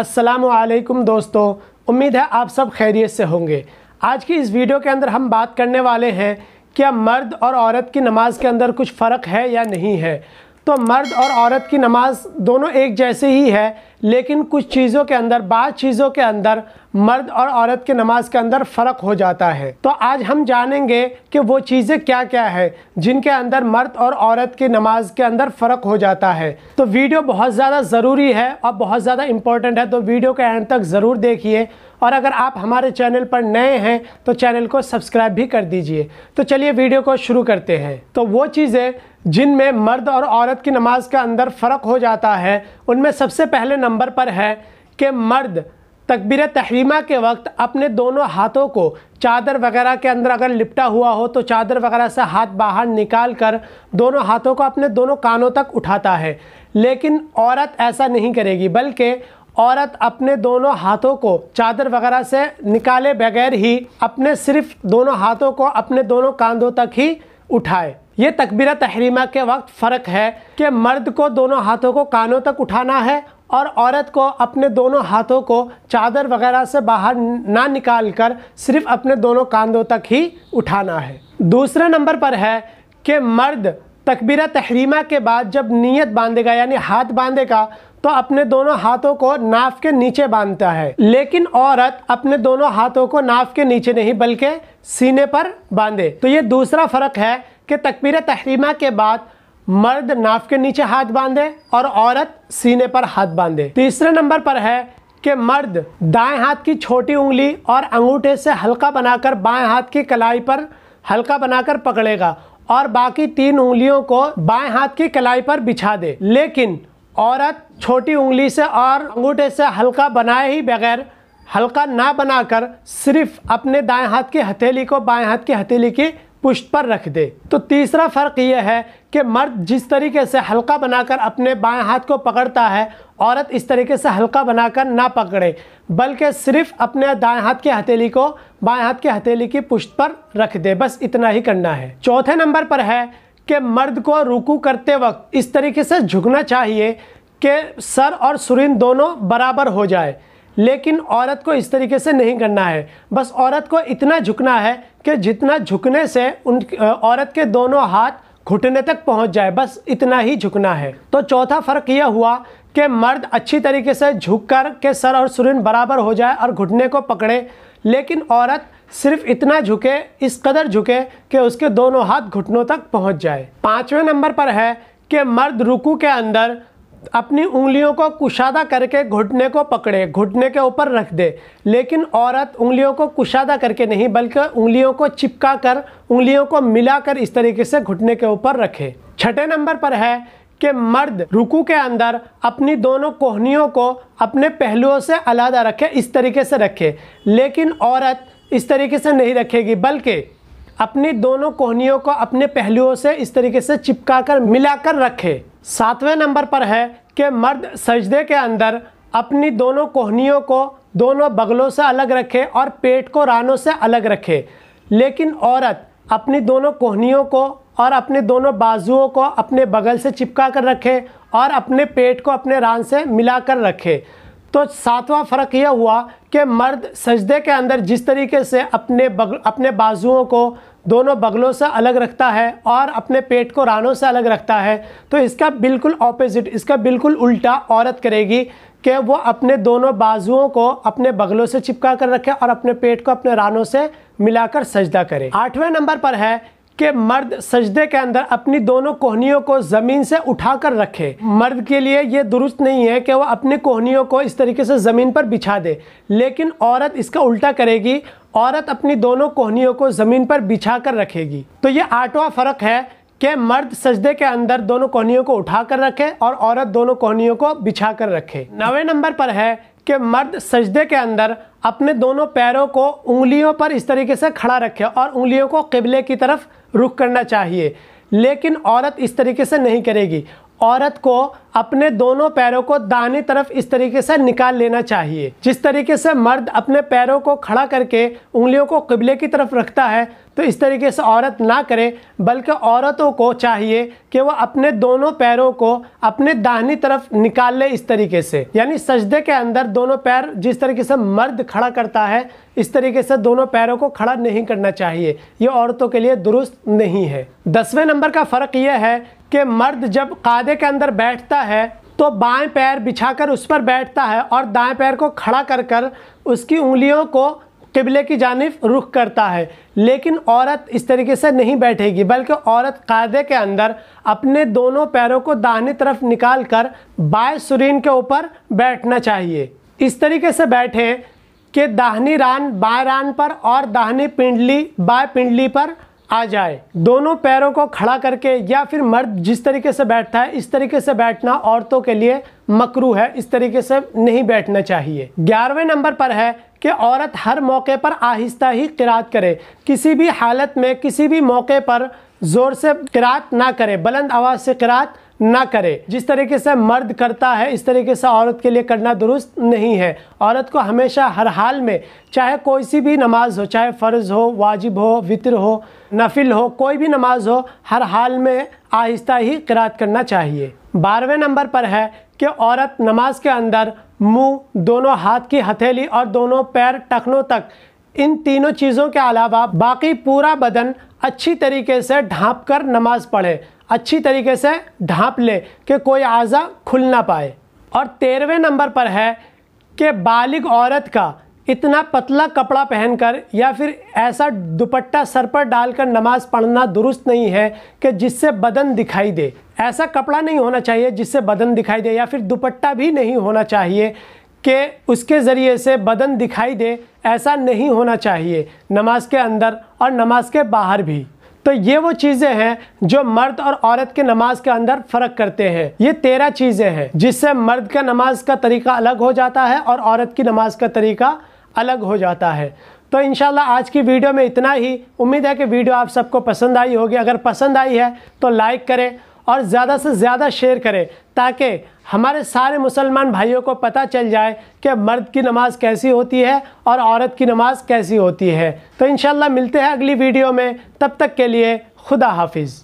असलकुम दोस्तों उम्मीद है आप सब खैरियत से होंगे आज की इस वीडियो के अंदर हम बात करने वाले हैं क्या मर्द और औरत की नमाज के अंदर कुछ फ़र्क है या नहीं है तो मर्द और औरत की नमाज दोनों एक जैसे ही है लेकिन कुछ चीज़ों के अंदर बाद चीज़ों के अंदर मर्द और औरत के नमाज के अंदर फ़र्क हो जाता है तो आज हम जानेंगे कि वो चीज़ें क्या क्या है जिनके अंदर मर्द और औरत की नमाज के अंदर फ़र्क हो जाता है तो वीडियो बहुत ज़्यादा ज़रूरी है और बहुत ज़्यादा इम्पोर्टेंट है तो वीडियो के एंड तक ज़रूर देखिए और अगर आप हमारे चैनल पर नए हैं तो चैनल को सब्सक्राइब भी कर दीजिए तो चलिए वीडियो को शुरू करते हैं तो वो चीज़ें जिनमें मर्द और औरत की नमाज के अंदर फ़र्क हो जाता है उनमें सबसे पहले नंबर पर है कि मर्द तकबीर तहरीमा के वक्त अपने दोनों हाथों को चादर वगैरह के अंदर अगर लिपटा हुआ हो तो चादर वगैरह से हाथ बाहर निकाल कर दोनों हाथों को अपने दोनों कानों तक उठाता है लेकिन औरत ऐसा नहीं करेगी बल्कि औरत अपने दोनों हाथों को चादर वगैरह से निकाले बगैर ही अपने सिर्फ दोनों हाथों को अपने दोनों कांधों तक ही उठाए ये तकबीर तहरीमा के वक्त फ़र्क है कि मर्द को दोनों हाथों को कानों तक उठाना है और औरत को अपने दोनों हाथों को चादर वगैरह से बाहर ना निकाल कर सिर्फ अपने दोनों कांधों तक ही उठाना है दूसरे नंबर पर है कि मर्द तकबीर तहरीमा के बाद जब नीयत बांधेगा यानी हाथ बांधेगा तो अपने दोनों हाथों को नाफ के नीचे बांधता है लेकिन औरत अपने दोनों हाथों को नाफ के नीचे नहीं बल्कि सीने पर बांधे तो ये दूसरा फ़र्क है कि तकबीर तहरीमा के बाद मर्द नाफ के नीचे हाथ बांधे और औरत सीने पर हाथ बांधे तीसरे नंबर पर है कि मर्द दाएं हाथ की छोटी उंगली और अंगूठे से हल्का बनाकर बाएं हाथ की कलाई पर हल्का बनाकर पकड़ेगा और बाकी तीन उंगलियों को बाएं हाथ की कलाई पर बिछा दे लेकिन औरत छोटी उंगली से और अंगूठे से हल्का बनाए ही बगैर हल्का ना बनाकर सिर्फ अपने दाएं हाथ की हथेली को बाएं हाथ की हथेली की पुष्ट पर रख दे तो तीसरा फ़र्क यह है कि मर्द जिस तरीके से हल्का बनाकर अपने बाएं हाथ को पकड़ता है औरत इस तरीके से हल्का बनाकर ना पकड़े बल्कि सिर्फ अपने दाएं हाथ की हथेली को बाएं हाथ की हथेली की पुष्ट पर रख दे बस इतना ही करना है चौथे नंबर पर है कि मर्द को रुकू करते वक्त इस तरीके से झुकना चाहिए कि सर और सुरिन दोनों बराबर हो जाए लेकिन औरत को इस तरीके से नहीं करना है बस औरत को इतना झुकना है कि जितना झुकने से उन औरत के दोनों हाथ घुटने तक पहुंच जाए बस इतना ही झुकना है तो चौथा फर्क यह हुआ कि मर्द अच्छी तरीके से झुक कर के सर और सुरिन बराबर हो जाए और घुटने को पकड़े लेकिन औरत सिर्फ इतना झुके इस कदर झुके कि उसके दोनों हाथ घुटनों तक पहुंच जाए पाँचवें नंबर पर है कि मर्द रुकू के अंदर अपनी उंगलियों को कुशादा करके घुटने को पकड़े घुटने के ऊपर रख दे लेकिन औरत उंगलियों को कुशादा करके नहीं बल्कि उंगलियों को चिपका कर उंगलियों को मिलाकर इस तरीके से घुटने के ऊपर रखे छठे नंबर पर है कि मर्द रुकू के अंदर अपनी दोनों कोहनियों को अपने पहलुओं से अलहदा रखे इस तरीके से रखे लेकिन औरत इस तरीके से नहीं रखेगी बल्कि अपनी दोनों कोहनियों को अपने पहलुओं से इस तरीके से चिपका कर मिलाकर रखे सातवें नंबर पर है कि मर्द सजदे के अंदर अपनी दोनों कोहनियों को दोनों बगलों से अलग रखे और पेट को रानों से अलग रखे लेकिन औरत अपनी दोनों कोहनियों को और अपने दोनों बाजुओं को अपने बगल से चिपका कर रखे और अपने पेट को अपने रान से मिला कर रखे तो सातवां फ़र्क यह हुआ कि मर्द सजदे के अंदर जिस तरीके से अपने बग, अपने बाजुओं को दोनों बगलों से अलग रखता है और अपने पेट को रानों से अलग रखता है तो इसका बिल्कुल ऑपोजिट इसका बिल्कुल उल्टा औरत करेगी कि वो अपने दोनों बाजुओं को अपने बगलों से चिपका कर रखे और अपने पेट को अपने रानों से मिलाकर सजदा करे आठवें नंबर पर है कि मर्द सजदे के अंदर अपनी दोनों कोहनियों को ज़मीन से उठाकर रखे मर्द के लिए यह दुरुस्त नहीं है कि वह अपनी कोहनियों को इस तरीके से ज़मीन पर बिछा दे लेकिन औरत इसका उल्टा करेगी औरत अपनी दोनों कोहनियों को ज़मीन पर बिछा कर रखेगी तो ये आठवां फ़र्क है कि मर्द सजदे के अंदर दोनों कोहनियों को उठा कर रखे और औरत दोनों कोहनियों को बिछा कर रखे नवे नंबर पर है कि मर्द सजदे के अंदर अपने दोनों पैरों को उंगलियों पर इस तरीके से खड़ा रखे और उंगलियों को किबले की तरफ रुख करना चाहिए लेकिन औरत इस तरीके से नहीं करेगी औरत को अपने दोनों पैरों को दाहिनी तरफ इस तरीके से निकाल लेना चाहिए जिस तरीके से मर्द अपने पैरों को खड़ा करके उंगलियों को किबले की तरफ रखता है तो इस तरीके से औरत ना करे बल्कि औरतों को चाहिए कि वह अपने दोनों पैरों को अपने दाहिनी तरफ निकाल ले इस तरीके से यानी सजदे के अंदर दोनों पैर जिस तरीके से मर्द खड़ा करता है इस तरीके से दोनों पैरों को खड़ा नहीं करना चाहिए ये औरतों के लिए दुरुस्त नहीं है दसवें नंबर का फ़र्क यह है कि मर्द जब कादे के अंदर बैठता है तो बाएं पैर बिछाकर उस पर बैठता है और दाएं पैर को खड़ा कर कर उसकी उंगलियों को किबले की जानब रुख करता है लेकिन औरत इस तरीके से नहीं बैठेगी बल्कि औरत कायदे के अंदर अपने दोनों पैरों को दाहिनी तरफ निकाल कर बाएँ सुरीन के ऊपर बैठना चाहिए इस तरीके से बैठे कि दाहिनी रान बाएँ रान पर और दाहिनी पिंडली बाएं पिंडली पर आ जाए दोनों पैरों को खड़ा करके या फिर मर्द जिस तरीके से बैठता है इस तरीके से बैठना औरतों के लिए मकरू है इस तरीके से नहीं बैठना चाहिए ग्यारहवें नंबर पर है कि औरत हर मौके पर आहिस्ता ही किरात करे किसी भी हालत में किसी भी मौके पर ज़ोर से किरात ना करे बुलंद आवाज़ से किरात ना करे जिस तरीके से मर्द करता है इस तरीके से औरत के लिए करना दुरुस्त नहीं है औरत को हमेशा हर हाल में चाहे कोई सी भी नमाज हो चाहे फ़र्ज़ हो वाजिब हो वितर हो नफिल हो कोई भी नमाज हो हर हाल में आहिस्ता ही किरात करना चाहिए बारहवें नंबर पर है कि औरत नमाज के अंदर मुंह दोनों हाथ की हथेली और दोनों पैर टखनों तक इन तीनों चीज़ों के अलावा बाकी पूरा बदन अच्छी तरीके से ढाँप कर नमाज पढ़े अच्छी तरीके से ढाँप ले कि कोई आज़ा खुल ना पाए और तेरहवें नंबर पर है कि बालिग औरत का इतना पतला कपड़ा पहनकर या फिर ऐसा दुपट्टा सर पर डालकर नमाज पढ़ना दुरुस्त नहीं है कि जिससे बदन दिखाई दे ऐसा कपड़ा नहीं होना चाहिए जिससे बदन दिखाई दे या फिर दुपट्टा भी नहीं होना चाहिए कि उसके ज़रिए से बदन दिखाई दे ऐसा नहीं होना चाहिए नमाज के अंदर और नमाज के बाहर भी तो ये वो चीज़ें हैं जो मर्द और औरत के नमाज के अंदर फ़र्क करते हैं ये तेरह चीज़ें हैं जिससे मर्द का नमाज का तरीका अलग हो जाता है और औरत की नमाज का तरीका अलग हो जाता है तो इन आज की वीडियो में इतना ही उम्मीद है कि वीडियो आप सबको पसंद आई होगी अगर पसंद आई है तो लाइक करें और ज़्यादा से ज़्यादा शेयर करें ताकि हमारे सारे मुसलमान भाइयों को पता चल जाए कि मर्द की नमाज़ कैसी होती है और औरत की नमाज़ कैसी होती है तो इन मिलते हैं अगली वीडियो में तब तक के लिए खुदा हाफिज़